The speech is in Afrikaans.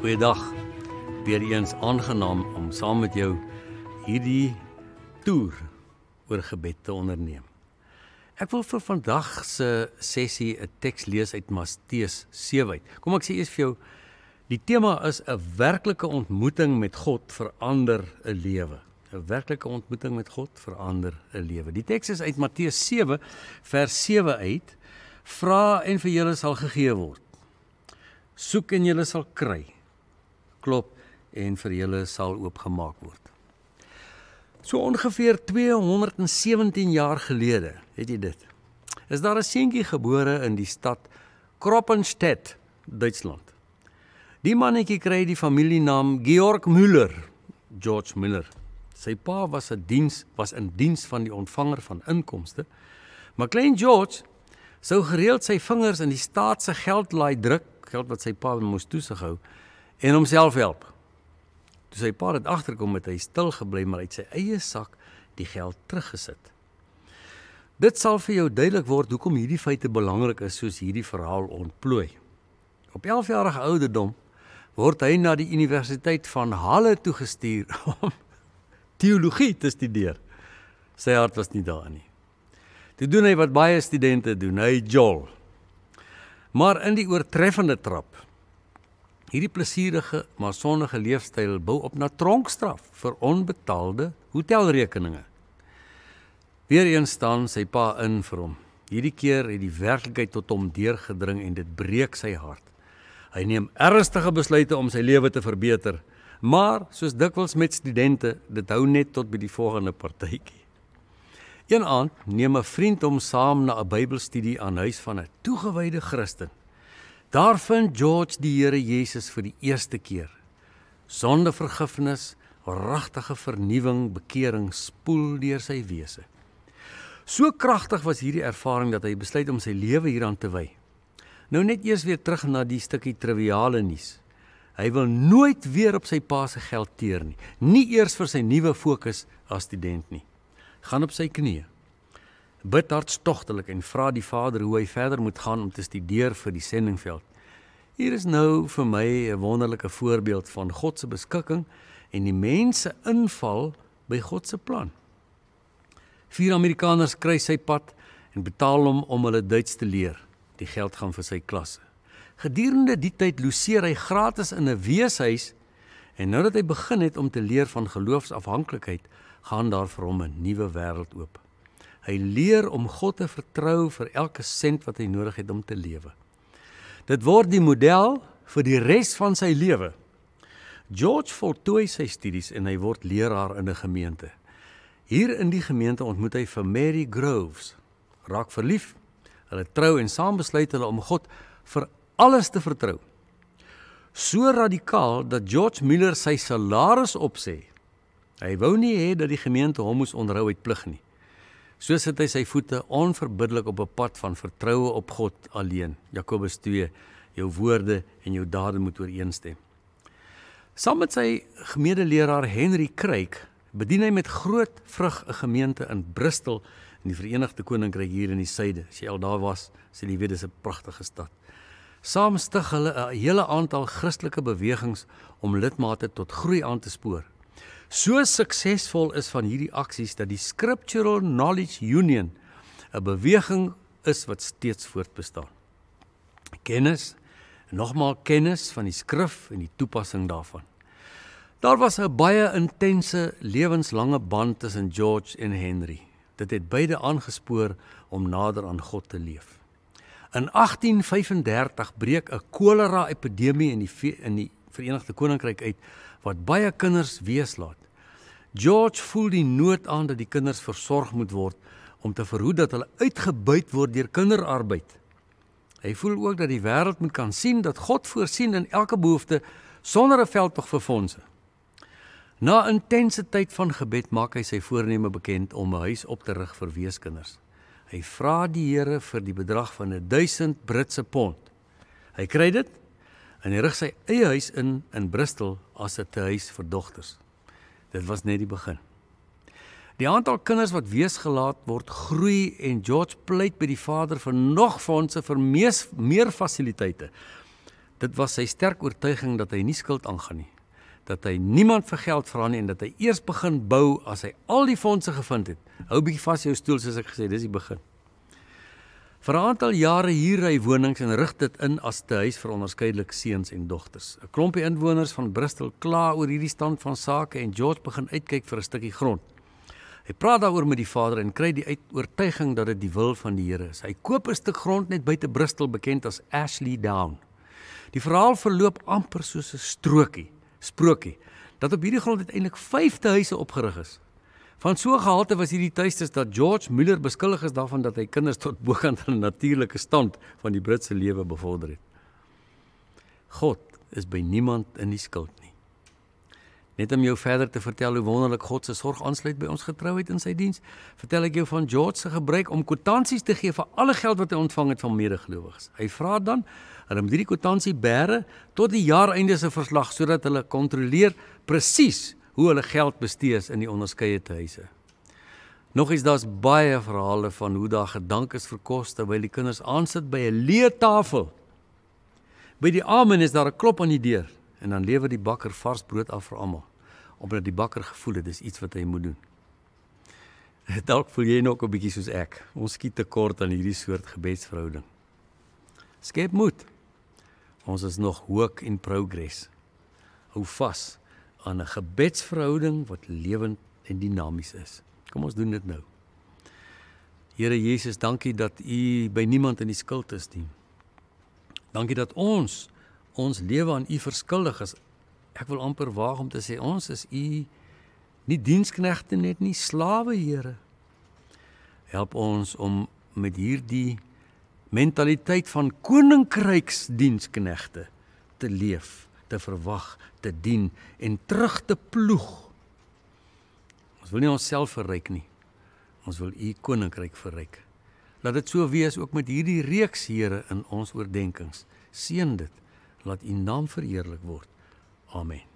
Goeiedag. Weer eens aangenaam om saam met jou hierdie toer oor gebed te onderneem. Ek wil vir vandag se sessie 'n teks lees uit Matteus 7 uit. Kom ek sê eers vir jou die tema is 'n werklike ontmoeting met God verander 'n lewe. 'n werklike ontmoeting met God verander 'n lewe. Die teks is uit Matteus 7 vers 7 uit. Vra en vir julle sal gegee word. Soek en julle sal kry geklop en vir julle sal oopgemaak word. So ongeveer 217 jaar gelede, het jy dit. Is daar 'n seentjie gebore in die stad Kroppenstedt, Duitsland. Die mannetjie kry die familienaam Georg Müller, George Müller. Sy pa was 'n diens was in diens van die ontvanger van inkomste. Maar klein George sou gereeld sy vingers in die staat se geldlaai druk, geld wat sy pa moes toesig hou en homself help. Toe sy pa dit agterkom het, hy stil gebly maar uit sy eie sak die geld teruggesit. Dit sal vir jou duidelik word hoekom hierdie feite belangrik is soos hierdie verhaal ontplooi. Op 11-jarige ouderdom word hy na die universiteit van Halle toegestuur om teologie te studeer. Sy hart was nie daarin nie. Toe doen hy wat baie studente doen, hy jol. Maar in die oortreffende trap Hierdie plesierige maar sonnige leefstyl bou op na tronkstraf vir onbetaalde hotelrekeninge. Weereen staan sy pa in vir hom. Hierdie keer het die werklikheid tot hom deurgedring en dit breek sy hart. Hy neem ernstige besluite om sy lewe te verbeter, maar soos dikwels met studente, dit hou net tot by die volgende partytjie. Een aand neem 'n vriend hom saam na 'n Bybelstudie aan huis van 'n toegewyde Christen. Daar vind George die Here Jesus vir die eerste keer. Sonder vergifnis, regtige vernuwing, bekering spoel deur sy wese. So kragtig was hierdie ervaring dat hy besluit om sy lewe hieraan te wy. Nou net eers weer terug na die stukkie triviale nuus. Hy wil nooit weer op sy pa se geld teer nie, nie eers vir sy nuwe fokus as student nie. Gaan op sy knieë bid hartstogtelik en vra die Vader hoe hy verder moet gaan om te studeer vir die sendingveld. Hier is nou vir my 'n wonderlike voorbeeld van God se beskikking en die mense inval by God se plan. Vier Amerikaners kry sy pad en betaal hom om hulle Duits te leer. Die geld gaan vir sy klasse. Gedurende die tyd loseer hy gratis in 'n weeshuis en nadat nou hy begin het om te leer van geloofsafhanklikheid, gaan daar vir hom 'n nuwe wêreld oop. Hy leer om God te vertrou vir elke sent wat hy nodig het om te lewe. Dit word die model vir die res van sy lewe. George voltooi sy studies en hy word leraar in 'n gemeente. Hier in die gemeente ontmoet hy vir Mary Groves, raak verlief. Hulle trou en saam besluit hulle om God vir alles te vertrou. So radikaal dat George Miller sy salaris opsê. Hy wou nie hê dat die gemeente hom moes onderhou uit plig nie. So sit hy sy voete onverbiddelik op 'n pad van vertroue op God alleen. Jakobus 2: Jou woorde en jou dade moet ooreenstem. Saam met sy gemedeleraar Henry Kruik bedien hy met groot vrug 'n gemeente in Bristol in die Verenigde Koninkryk hier in die suide. As jy al daar was, sal jy weet dis 'n pragtige stad. Saam stig hulle 'n hele aantal Christelike bewegings om lidmate tot groei aan te spoor. So suksesvol is van hierdie aksies dat die Scriptural Knowledge Union 'n beweging is wat steeds voortbestaan. Kennis, nogmaal kennis van die skrif en die toepassing daarvan. Daar was 'n baie intense lewenslange band tussen George en Henry. Dit het beide aangespoor om nader aan God te leef. In 1835 breek 'n kolera-epidemie in die in die Verenigde Koninkryk uit wat baie kinders weeslaat. George voel die nood aan dat die kinders versorg moet word om te verhoed dat hulle uitgebuit word deur kinderarbeid. Hy voel ook dat die wêreld moet kan sien dat God voorsien in elke behoefte sonder 'n veldtog vir fondse. Na 'n intense tyd van gebed maak hy sy voorneme bekend om 'n huis op te rig vir weeskinders. Hy vra die Here vir die bedrag van 1000 Britse pond. Hy kry dit en hy rig sy eie huis in in Bristol as 'n tuis vir dogters. Dit was net die begin. Die aantal kinders wat weesgelaat word groei en George pleit by die vader vir nog fondse vir mees, meer fasiliteite. Dit was sy sterk oortuiging dat hy nie skuld aangaan nie, dat hy niemand vir geld vra nie en dat hy eers begin bou as hy al die fondse gevind het. Hou bietjie vas jou stoel soos ek gesê, dis die begin. Vir 'n aantal jare huur hy wonings en rig dit in as tuis vir onderskeidelik seuns en dogters. 'n Klompie inwoners van Bristol kla oor hierdie stand van sake en George begin uitkyk vir 'n stukkie grond. Hy praat daaroor met die vader en kry die uitoortuiging dat dit die wil van die Here is. Hy koop 'n stuk grond net buite Bristol bekend as Ashley Down. Die verhaal verloop amper soos 'n strokie, sprokie, dat op hierdie grond uiteindelik 5 te huise opgerig is. Van so gehalte was hierdie tuistes dat George Müller beskuldig is daarvan dat hy kinders tot bokant hulle natuurlike stand van die Britse lewe bevorder het. God is by niemand in die skuld nie. Net om jou verder te vertel hoe wonderlik God se sorg aansluit by ons getrouheid in sy diens, vertel ek jou van George se gebruik om kwitansies te gee vir alle geld wat hy ontvang het van medegelowiges. Hy vra dan hulle om hierdie kwitansie bære tot die jaareinde se verslag sodat hulle kontroleer presies hoe hulle geld bestee is in die onderskeie huise. Nog eens daar's baie verhale van hoe daar gedankes verkos terwyl die kinders aansit by 'n leertafel. By die amen is daar 'n klop aan die deur en dan lewer die bakker vars brood af vir almal omdat die bakker gevoel het dis iets wat hy moet doen. Dalk voel jy nog 'n bietjie soos ek. Ons skiet tekort aan hierdie soort gebedsverhouding. Skep moed. Ons is nog hoog in progress. Hou vas aan 'n gebedsverhouding wat lewend en dinamies is. Kom ons doen dit nou. Here Jesus, dankie dat U by niemand in die skuld is nie. Dankie dat ons ons lewe aan U verskuldig is. Ek wil amper waag om te sê ons is U nie diensknegte net nie, slawe, Here. Help ons om met hierdie mentaliteit van koninkryksdiensknegte te leef te verwag, te dien en terug te ploeg. Ons wil nie onsself verryk nie. Ons wil u koninkryk verryk. Laat dit so wees ook met hierdie reeks Here in ons oordeenkings. Seën dit. Laat u naam verheerlik word. Amen.